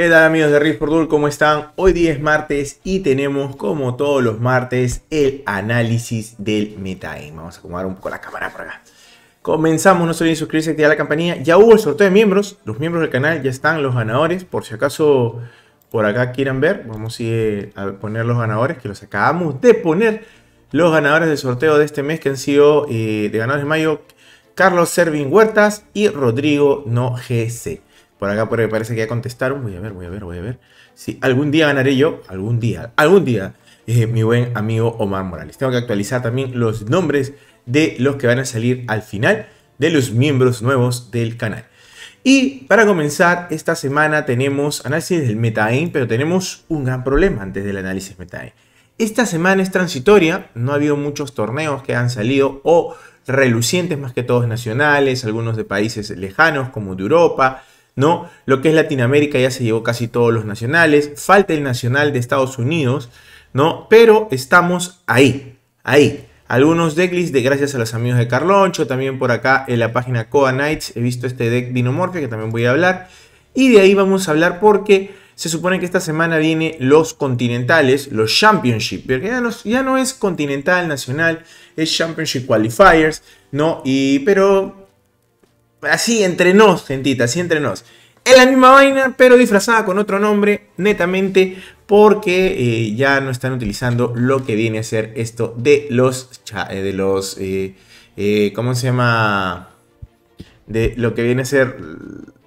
¿Qué tal amigos de por Dul? ¿Cómo están? Hoy día es martes y tenemos como todos los martes el análisis del MetaIn. Vamos a acomodar un poco la cámara por acá. Comenzamos, no se olviden suscribirse, activar la campanilla. Ya hubo el sorteo de miembros, los miembros del canal ya están, los ganadores. Por si acaso por acá quieran ver, vamos a, poner los ganadores que los acabamos de poner. Los ganadores del sorteo de este mes que han sido eh, de ganadores de mayo, Carlos Servin Huertas y Rodrigo No GC. Por acá por parece que ya contestaron. Voy a ver, voy a ver, voy a ver. Si algún día ganaré yo, algún día, algún día, eh, mi buen amigo Omar Morales. Tengo que actualizar también los nombres de los que van a salir al final de los miembros nuevos del canal. Y para comenzar, esta semana tenemos análisis del MetaAim, pero tenemos un gran problema antes del análisis MetaAim. Esta semana es transitoria, no ha habido muchos torneos que han salido o relucientes más que todos nacionales, algunos de países lejanos como de Europa, ¿no? Lo que es Latinoamérica ya se llevó casi todos los nacionales, falta el nacional de Estados Unidos, ¿no? Pero estamos ahí, ahí. Algunos decklists de gracias a los amigos de Carloncho, también por acá en la página Coa Nights he visto este deck Dinomorphia que también voy a hablar. Y de ahí vamos a hablar porque se supone que esta semana vienen los continentales, los Championship, porque ya no, ya no es continental, nacional, es Championship Qualifiers, ¿no? Y, pero así entre nos, gentita, así entre nos. Es la misma vaina, pero disfrazada con otro nombre, netamente porque eh, ya no están utilizando lo que viene a ser esto de los, eh, de los, eh, ¿cómo se llama? De lo que viene a ser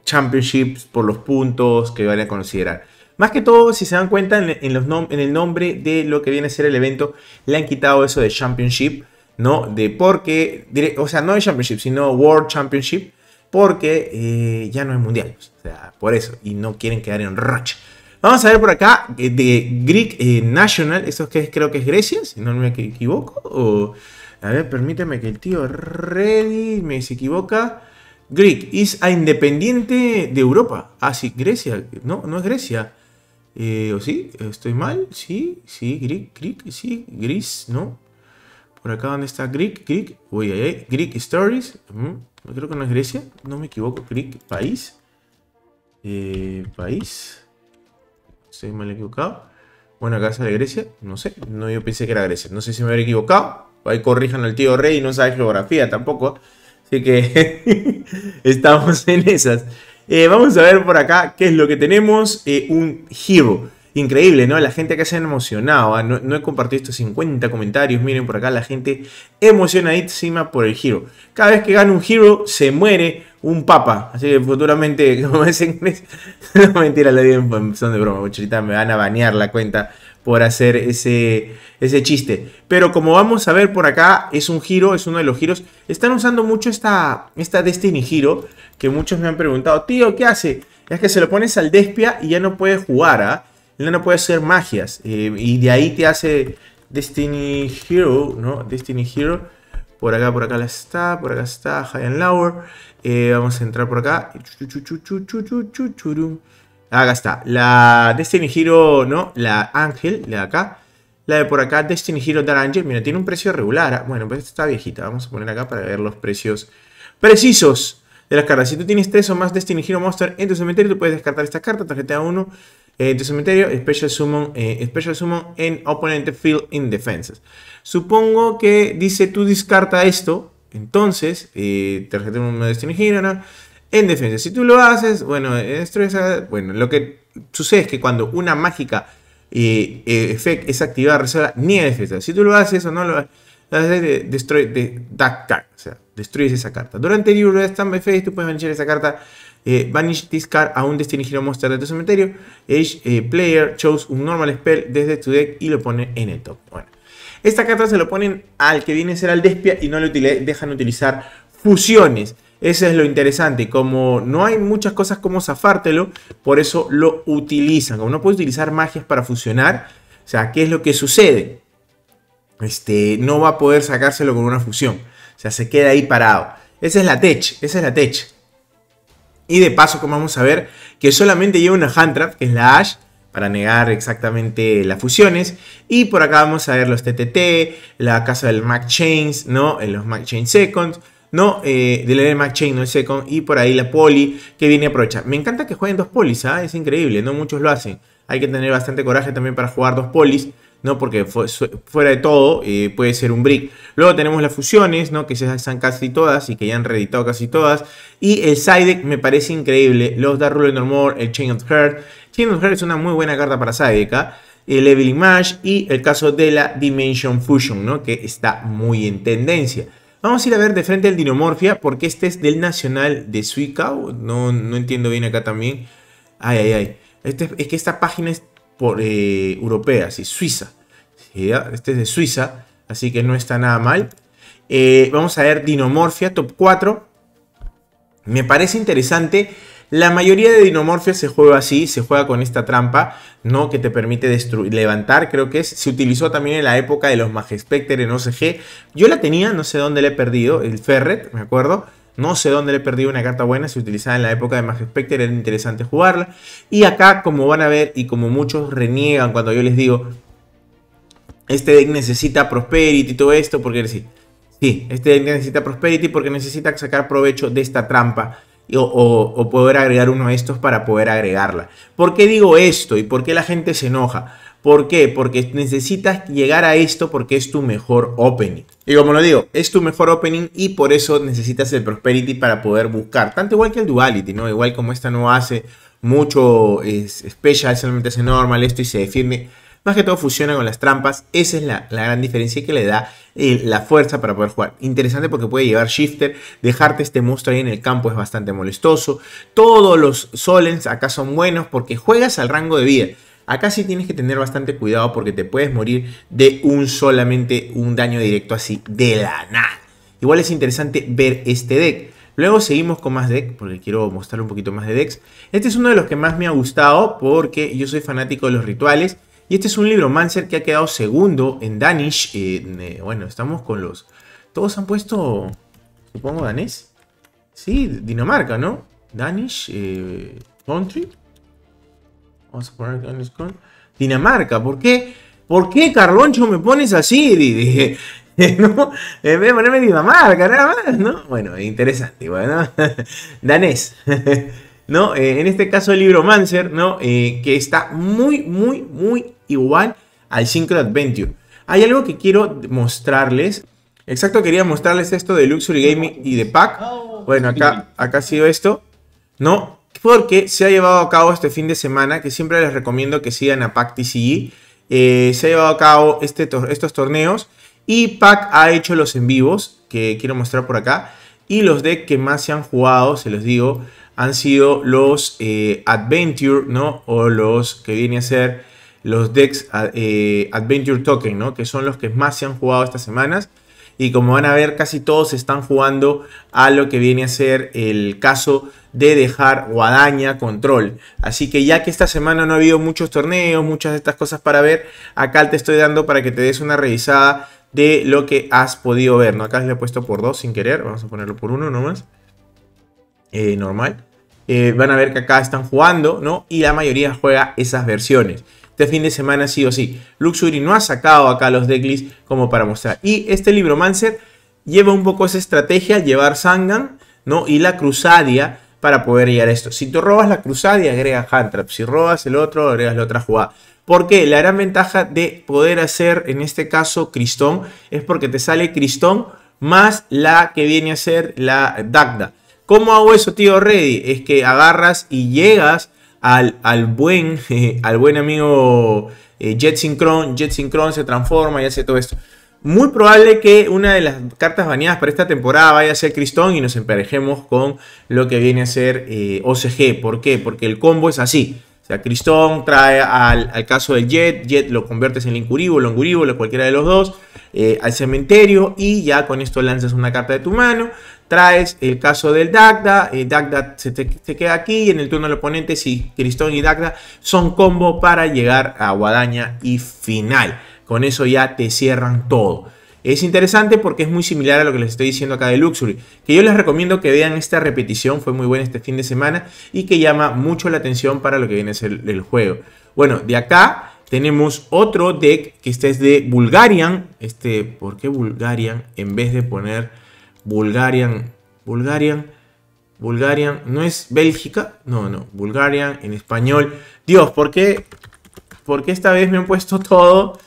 championships por los puntos que van a considerar. Más que todo, si se dan cuenta, en, los en el nombre de lo que viene a ser el evento, le han quitado eso de championship. ¿no? De porque, o sea, no de Championship, sino World Championship, porque eh, ya no hay mundial. O sea, por eso. Y no quieren quedar en racha. Vamos a ver por acá eh, de Greek eh, National. Eso que creo que es Grecia, si no me equivoco. O, a ver, permíteme que el tío Reddy me se equivoca. Greek is a independiente de Europa. Ah, sí, Grecia. No, no es Grecia. ¿O sí? ¿Estoy mal? Sí, sí, Greek, Greek, sí, Gris, ¿no? Por acá, donde está Greek? Greek, uy, Greek Stories. Creo que no es Grecia, no me equivoco. clic país. Eh, país. Estoy mal equivocado. Bueno, casa de Grecia, no sé. No, yo pensé que era Grecia. No sé si me hubiera equivocado. Ahí corrijan al tío Rey, no sabe geografía tampoco. Así que estamos en esas. Eh, vamos a ver por acá qué es lo que tenemos. Eh, un giro. Increíble, ¿no? La gente acá se ha emocionado. ¿ah? No, he compartido estos 50 comentarios. Miren por acá la gente emocionadísima por el giro. Cada vez que gana un giro, se muere un papa. Así que futuramente, como dicen no mentira, lo digo son de broma. muchachita me van a banear la cuenta por hacer ese, ese chiste. Pero como vamos a ver por acá, es un giro, es uno de los giros. Están usando mucho esta, esta Destiny Giro, que muchos me han preguntado, tío, ¿qué hace? Es que se lo pones al Despia y ya no puede jugar, ¿ah? no puede hacer magias eh, y de ahí te hace Destiny Hero, ¿no? Destiny Hero. Por acá, por acá la está, por acá está, High and Lower. Eh, vamos a entrar por acá. Acá está. La Destiny Hero, ¿no? La Ángel, la de acá. La de por acá, Destiny Hero Dark Angel. Mira, tiene un precio regular. Ah, bueno, pues está viejita. Vamos a poner acá para ver los precios precisos de las cartas. Si tú tienes tres o más Destiny Hero Monster en tu cementerio, tú puedes descartar esta carta, tarjeta 1 eh, cementerio, especial Summon, especial eh, Special en oponente Field in Defenses. Supongo que dice tú descarta esto, entonces, eh, tarjeta de en defensa. Si tú lo haces, bueno, bueno, lo que sucede es que cuando una mágica eh, eh effect es activada, reserva ni defensa. Si tú lo haces o no lo haces, destruye, de, o sea, destruyes esa carta. Durante el libro de Stand tú puedes manchar esa carta eh, Vanish this a un Destiny Hero Monster de tu cementerio. Age eh, Player chose un normal spell desde tu deck y lo pone en el top. Bueno, esta carta se lo ponen al que viene a ser al Despia y no le dejan utilizar fusiones. Eso es lo interesante, como no hay muchas cosas como zafártelo, por eso lo utilizan. Como no puede utilizar magias para fusionar, o sea, ¿qué es lo que sucede? Este, no va a poder sacárselo con una fusión. O sea, se queda ahí parado. Esa es la tech, esa es la tech. Y de paso, como vamos a ver, que solamente lleva una Handtrap, que es la Ash, para negar exactamente las fusiones. Y por acá vamos a ver los TTT, la casa del Mac Chains, ¿no? en Los Mac Chain Seconds, ¿no? Eh, del de Mac Chain, no el Second. Y por ahí la Poli, que viene a Me encanta que jueguen dos polis, ¿ah? Es increíble, no muchos lo hacen. Hay que tener bastante coraje también para jugar dos polis. ¿no? porque fuera de todo eh, puede ser un brick. Luego tenemos las fusiones, ¿no? que se están casi todas y que ya han reeditado casi todas. Y el side me parece increíble. Los Dark Ruler Normore, el Chain of Heart. Chain of Heart es una muy buena carta para side ¿ah? El Evelyn Mash y el caso de la Dimension Fusion, ¿no? que está muy en tendencia. Vamos a ir a ver de frente el Dinomorfia, porque este es del Nacional de Suicao. No, no entiendo bien acá también. Ay, ay, ay. Este es que esta página es por, eh, europeas y Suiza. Ah, este es de Suiza, así que no está nada mal. Eh, vamos a ver Dinomorfia, top 4. Me parece interesante. La mayoría de Dinomorfia se juega así, se juega con esta trampa, ¿no? Que te permite destruir, levantar, creo que es. Se utilizó también en la época de los Magespecter en OCG. Yo la tenía, no sé dónde la he perdido, el Ferret, me acuerdo. No sé dónde le he perdido una carta buena. Si utilizaba en la época de Magic Spectre era interesante jugarla. Y acá, como van a ver, y como muchos reniegan cuando yo les digo, este deck necesita Prosperity y todo esto, porque sí, sí, este deck necesita Prosperity porque necesita sacar provecho de esta trampa. O, o poder agregar uno de estos para poder agregarla. ¿Por qué digo esto y por qué la gente se enoja? ¿Por qué? Porque necesitas llegar a esto porque es tu mejor opening. Y como lo digo, es tu mejor opening y por eso necesitas el Prosperity para poder buscar. Tanto igual que el Duality, ¿no? Igual como esta no hace mucho es Special, solamente hace Normal, esto y se define Más que todo fusiona con las trampas. Esa es la, gran diferencia que le da eh, la fuerza para poder jugar. Interesante porque puede llevar shifter. Dejarte este monstruo ahí en el campo es bastante molestoso. Todos los solens acá son buenos porque juegas al rango de vida. Acá sí tienes que tener bastante cuidado porque te puedes morir de un solamente un daño directo así de la nada. Igual es interesante ver este deck. Luego seguimos con más deck, porque quiero mostrar un poquito más de decks. Este es uno de los que más me ha gustado, porque yo soy fanático de los rituales. Y este es un libro mancer que ha quedado segundo en Danish. Eh, bueno, estamos con los... Todos han puesto, supongo, danés. Sí, Dinamarca, ¿no? Danish, eh, Country. Vamos Dinamarca, ¿por qué? ¿Por qué, Carloncho, me pones así? Dije, ¿no? En vez de ponerme Dinamarca, nada más, ¿no? Bueno, interesante, bueno. Danés. ¿no? Eh, en este caso el libro Manser, ¿no? Eh, que está muy, muy, muy igual al Synchro Adventure. Hay algo que quiero mostrarles. Exacto, quería mostrarles esto de Luxury Gaming y de Pack. Oh. Bueno, acá, acá ha sido esto, ¿no? porque se ha llevado a cabo este fin de semana, que siempre les recomiendo que sigan a PAC e. eh, se ha llevado a cabo este estos torneos y PAC ha hecho los en vivos, que quiero mostrar por acá, y los decks que más se han jugado, se los digo, han sido los eh, Adventure, ¿no? O los que viene a ser los decks eh, Adventure Token, ¿no? Que son los que más se han jugado estas semanas. Y como van a ver, casi todos están jugando a lo que viene a ser el caso de dejar guadaña control. Así que ya que esta semana no ha habido muchos torneos, muchas de estas cosas para ver, acá te estoy dando para que te des una revisada de lo que has podido ver. ¿no? Acá le he puesto por dos sin querer, vamos a ponerlo por uno, nomás. Eh, normal. Eh, van a ver que acá están jugando, ¿no? Y la mayoría juega esas versiones. Este fin de semana sí o sí. Luxury no ha sacado acá los decklists como para mostrar. Y este libro Libromancer lleva un poco esa estrategia, llevar Sangan, ¿no? Y la Crusadia para poder guiar esto. Si tú robas la cruzada y agregas hand trap, si robas el otro, agregas la otra jugada. porque La gran ventaja de poder hacer, en este caso, cristón, es porque te sale cristón más la que viene a ser la Dagda. ¿Cómo hago eso, tío Ready? Es que agarras y llegas al, al buen, al buen amigo eh, Jet Synchron Jet Synchron se transforma y hace todo esto. Muy probable que una de las cartas baneadas para esta temporada vaya a ser Cristón y nos emparejemos con lo que viene a ser eh, OCG. ¿Por qué? Porque el combo es así. O sea, Cristón trae al, caso del Jet, Jet lo conviertes en Lincuríbulo, o cualquiera de los dos, eh, al cementerio y ya con esto lanzas una carta de tu mano. Traes el caso del Dagda, eh, Dagda se, te, queda aquí y en el turno del oponente, si Cristón y Dagda son combo para llegar a Guadaña y final. Con eso ya te cierran todo. Es interesante porque es muy similar a lo que les estoy diciendo acá de Luxury, que yo les recomiendo que vean esta repetición, fue muy buena este fin de semana y que llama mucho la atención para lo que viene a ser el juego. Bueno, de acá tenemos otro deck que este es de Bulgarian. Este, ¿por qué Bulgarian? En vez de poner Bulgarian, Bulgarian, Bulgarian, ¿no es Bélgica? No, no, Bulgarian en español. Dios, ¿por qué? ¿Por qué esta vez me han puesto todo?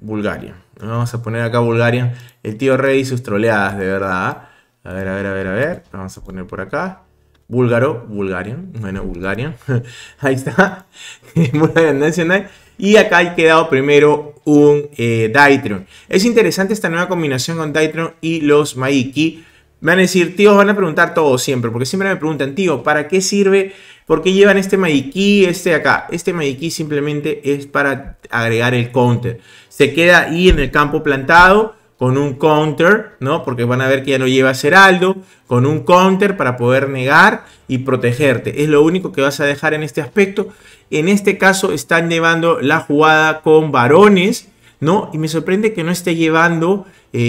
Bulgaria. Vamos a poner acá Bulgaria. El tío Rey y sus troleadas, de verdad. ¿ah? A ver, a ver, a ver, a ver. Vamos a poner por acá. Búlgaro, Bulgaria. Bueno, Bulgaria. Ahí está. Bulgaria Nacional. Y acá ha quedado primero un eh, Dytron. Es interesante esta nueva combinación con Dytron y los Maiki. Me van a decir, tíos, van a preguntar todo siempre, porque siempre me preguntan, tío, ¿para qué sirve ¿Por qué llevan este y este acá? Este Maiki simplemente es para agregar el counter. Se queda ahí en el campo plantado con un counter, ¿no? Porque van a ver que ya no lleva Heraldo, con un counter para poder negar y protegerte. Es lo único que vas a dejar en este aspecto. En este caso están llevando la jugada con varones, ¿no? Y me sorprende que no esté llevando eh,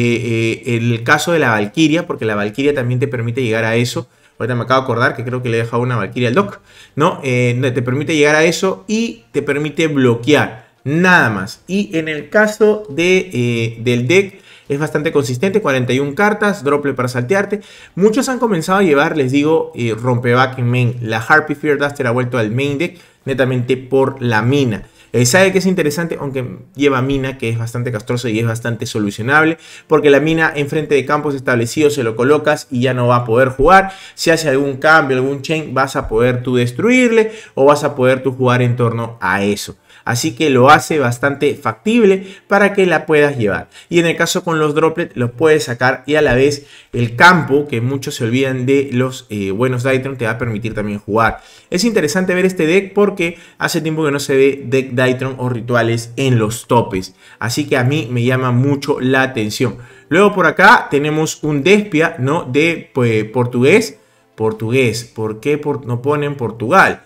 eh, el caso de la Valkyria, porque la Valkyria también te permite llegar a eso. Ahorita me acabo de acordar que creo que le he dejado una Valkyria al Doc, ¿no? Eh, te permite llegar a eso y te permite bloquear, nada más. Y en el caso de, eh, del deck es bastante consistente, 41 cartas, drople para saltearte. Muchos han comenzado a llevar, les digo, eh, rompeback en main. La Harpy Fear Duster ha vuelto al main deck netamente por la mina. Eh, sabe que es interesante, aunque lleva mina, que es bastante castroso y es bastante solucionable, porque la mina enfrente de campos establecidos se lo colocas y ya no va a poder jugar. Si hace algún cambio, algún chain, vas a poder tú destruirle o vas a poder tú jugar en torno a eso. Así que lo hace bastante factible para que la puedas llevar. Y en el caso con los droplets los puedes sacar y a la vez el campo, que muchos se olvidan de los eh, buenos Dytron, te va a permitir también jugar. Es interesante ver este deck porque hace tiempo que no se ve deck Dytron o rituales en los topes. Así que a mí me llama mucho la atención. Luego por acá tenemos un Despia, ¿no? De pues, portugués. Portugués. ¿Por qué por no ponen Portugal?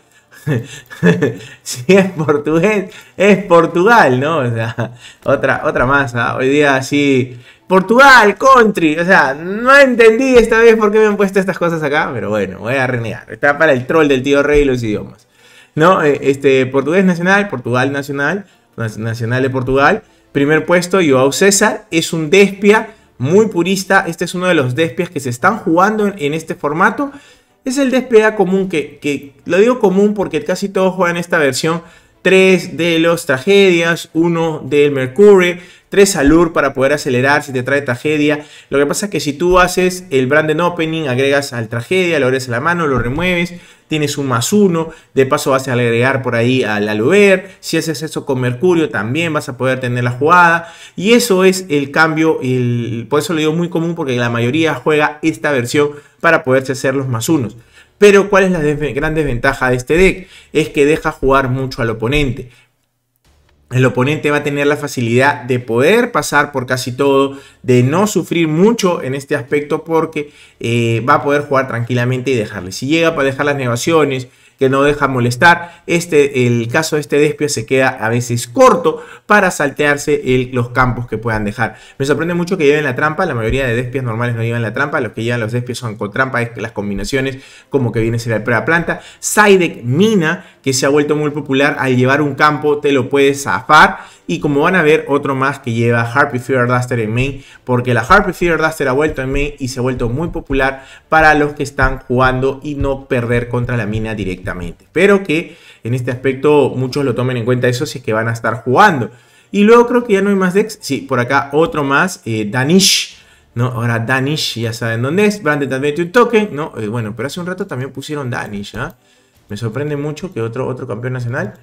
si es portugués, es Portugal, ¿no? O sea, otra, otra masa. ¿ah? Hoy día sí. Portugal, country. O sea, no entendí esta vez por qué me han puesto estas cosas acá, pero bueno, voy a renegar. Está para el troll del tío Rey y los idiomas. ¿No? Eh, este, portugués nacional, Portugal nacional, nacional de Portugal. Primer puesto, Joao César. Es un despia muy purista. Este es uno de los despias que se están jugando en este formato es el despega común que, que, lo digo común porque casi todos juegan esta versión 3 de los Tragedias, 1 del Mercury, 3 Alur para poder acelerar, si te trae tragedia. Lo que pasa es que si tú haces el Branden Opening, agregas al tragedia, lo agregas a la mano, lo remueves, tienes un más uno, de paso vas a agregar por ahí al aluber, si haces eso con mercurio también vas a poder tener la jugada y eso es el cambio, el, por eso lo digo muy común porque la mayoría juega esta versión para poder hacer los más unos. Pero ¿cuál es la gran desventaja de este deck? Es que deja jugar mucho al oponente. El oponente va a tener la facilidad de poder pasar por casi todo, de no sufrir mucho en este aspecto porque eh, va a poder jugar tranquilamente y dejarle. Si llega para dejar las negaciones, que no deja molestar. Este, el caso de este Despio se queda a veces corto para saltearse los campos que puedan dejar. Me sorprende mucho que lleven la trampa, la mayoría de Despios normales no llevan la trampa, los que llevan los Despios son con trampa, es que las combinaciones como que viene a ser la prueba planta. Sidek Mina, que se ha vuelto muy popular al llevar un campo, te lo puedes zafar. Y como van a ver, otro más que lleva Harpy fear Duster en main, porque la Harpy fear Duster ha vuelto en main y se ha vuelto muy popular para los que están jugando y no perder contra la mina directamente. Pero que en este aspecto muchos lo tomen en cuenta eso si es que van a estar jugando. Y luego creo que ya no hay más decks. Sí, por acá otro más, eh, Danish. ¿no? Ahora Danish, ya saben dónde es. Branded Adventure Token, ¿no? Eh, bueno, pero hace un rato también pusieron Danish, ¿ah? Me sorprende mucho que otro, otro campeón nacional,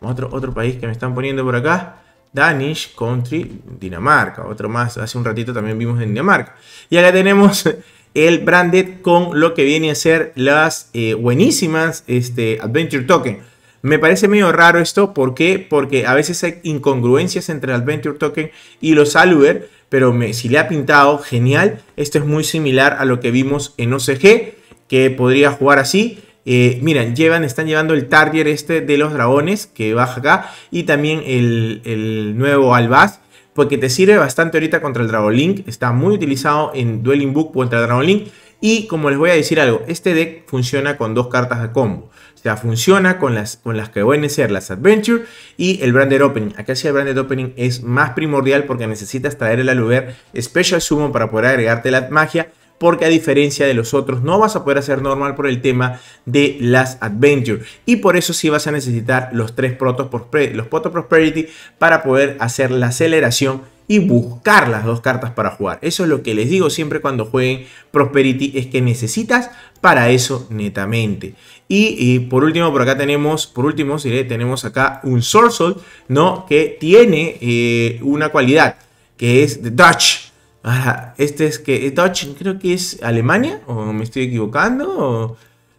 otro, otro país que me están poniendo por acá, Danish Country Dinamarca. Otro más, hace un ratito también vimos en Dinamarca. Y acá tenemos el branded con lo que viene a ser las eh, buenísimas este, Adventure Token. Me parece medio raro esto, ¿por qué? Porque a veces hay incongruencias entre el Adventure Token y los Aluber, pero si le ha pintado, genial. Esto es muy similar a lo que vimos en OCG, que podría jugar así. Eh, miran llevan, están llevando el Target este de los dragones que baja acá y también el, nuevo Albaz porque te sirve bastante ahorita contra el Dragon Link, está muy utilizado en Dueling Book contra el Dragon Link y como les voy a decir algo, este deck funciona con dos cartas de combo. O sea, funciona con las, con las que voy a ser las Adventure y el Branded Opening. Acá sí el Branded Opening es más primordial porque necesitas traer el Aluber Special sumo para poder agregarte la magia porque a diferencia de los otros no vas a poder hacer normal por el tema de las adventures Y por eso sí vas a necesitar los tres protos, los Prosperity para poder hacer la aceleración y buscar las dos cartas para jugar. Eso es lo que les digo siempre cuando jueguen Prosperity, es que necesitas para eso netamente. Y, por último, por acá tenemos, por último, eh, tenemos acá un sol ¿no? Que tiene eh, una cualidad, que es The Dutch este es que eh, Dutch creo que es Alemania, o me estoy equivocando, o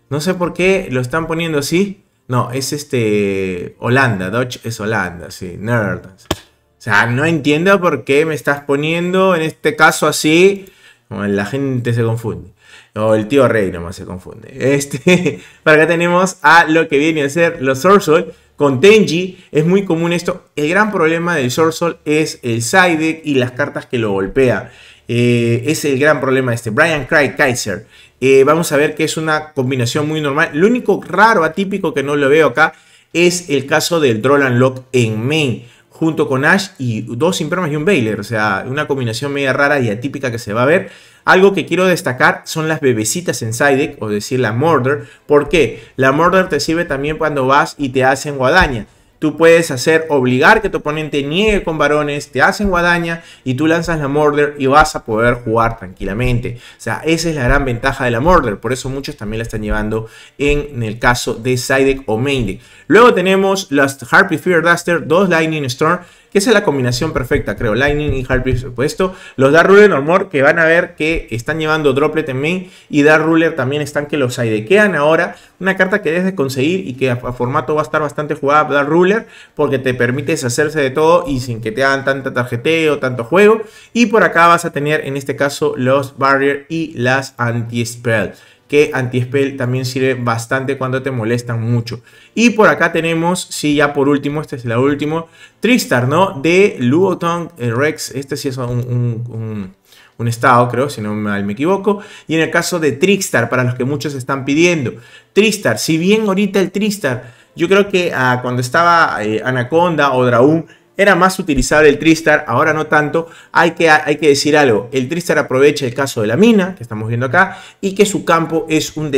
no sé por qué lo están poniendo así. No, es este Holanda, Dutch es Holanda, sí, Netherlands. O sea, no entiendo por qué me estás poniendo en este caso así. La gente se confunde. O el tío Rey nomás se confunde. Este, para acá tenemos a lo que viene a ser los Sorsoy con Tenji es muy común esto. El gran problema del Short Sol es el side deck y las cartas que lo golpea. Eh, es el gran problema este. Brian Craig Kaiser. Eh, vamos a ver que es una combinación muy normal. Lo único raro, atípico que no lo veo acá es el caso del Droll and Lock en main junto con Ash y dos Impermas y un Baylor. O sea, una combinación media rara y atípica que se va a ver. Algo que quiero destacar son las bebecitas en Psyduck, o decir la Murder. Porque La Murder te sirve también cuando vas y te hacen guadaña tú puedes hacer obligar que tu oponente niegue con varones, te hacen guadaña y tú lanzas la Murder y vas a poder jugar tranquilamente. O sea, esa es la gran ventaja de la Murder, por eso muchos también la están llevando en, el caso de sidek o main Luego tenemos las Harpy Fear Duster, dos Lightning Storm que esa es la combinación perfecta, creo. Lightning y Hard por supuesto. Los Dark Ruler Normor, que van a ver que están llevando Droplet en main. Y Dark Ruler también están que los aidequean ahora. Una carta que debes de conseguir y que a, formato va a estar bastante jugada Dark Ruler, porque te permite deshacerse de todo y sin que te hagan tanta tarjeteo, tanto juego. Y por acá vas a tener en este caso los Barrier y las Anti-Spell que anti-spell también sirve bastante cuando te molestan mucho. Y por acá tenemos, si ya por último, este es el último, Tristar, ¿no? De Luotong Rex, este sí es un, un, estado, creo, si no me equivoco. Y en el caso de Trickstar, para los que muchos están pidiendo. Tristar, si bien ahorita el Tristar, yo creo que ah, cuando estaba eh, Anaconda o Draun era más utilizable el Tristar, ahora no tanto. Hay que, hay que decir algo, el Tristar aprovecha el caso de la mina, que estamos viendo acá, y que su campo es un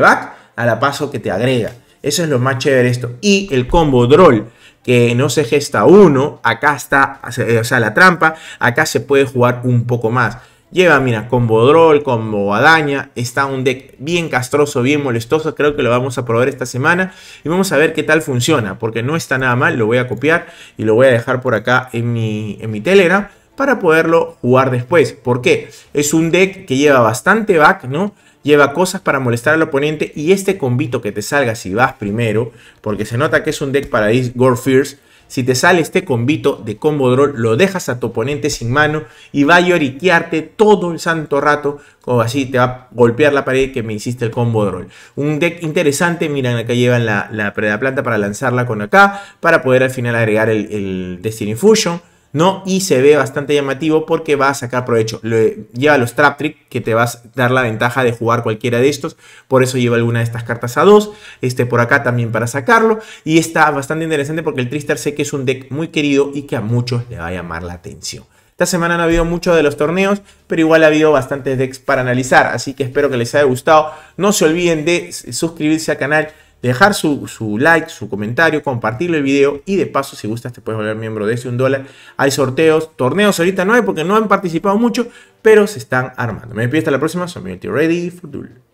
back a la paso que te agrega. Eso es lo más chévere esto. Y el combo Droll, que no se gesta uno, acá está, o sea, la trampa, acá se puede jugar un poco más. Lleva, mira, combo Droll, combo Adaña. Está un deck bien castroso, bien molestoso. Creo que lo vamos a probar esta semana. Y vamos a ver qué tal funciona. Porque no está nada mal. Lo voy a copiar y lo voy a dejar por acá en mi, en mi Telegram. Para poderlo jugar después. ¿Por qué? Es un deck que lleva bastante back, ¿no? lleva cosas para molestar al oponente y este convito que te salga si vas primero, porque se nota que es un deck para Gore Fierce, si te sale este combito de combo draw, lo dejas a tu oponente sin mano y va a lloriquearte todo el santo rato, como así te va a golpear la pared que me hiciste el combo Droll. Un deck interesante, miran acá llevan la, la planta para lanzarla con acá, para poder al final agregar el, el Destiny Fusion. ¿no? Y se ve bastante llamativo porque va a sacar provecho. lleva los Trap Trick, que te vas a dar la ventaja de jugar cualquiera de estos. Por eso lleva alguna de estas cartas a dos. Este por acá también para sacarlo. Y está bastante interesante porque el Tristar sé que es un deck muy querido y que a muchos le va a llamar la atención. Esta semana no ha habido mucho de los torneos, pero igual ha habido bastantes decks para analizar. Así que espero que les haya gustado. No se olviden de suscribirse al canal dejar su, like, su comentario, compartirle el video y de paso si gustas te puedes volver miembro de ese un dólar. Hay sorteos, torneos ahorita no hay porque no han participado mucho, pero se están armando. Me despido hasta la próxima, soy Ready for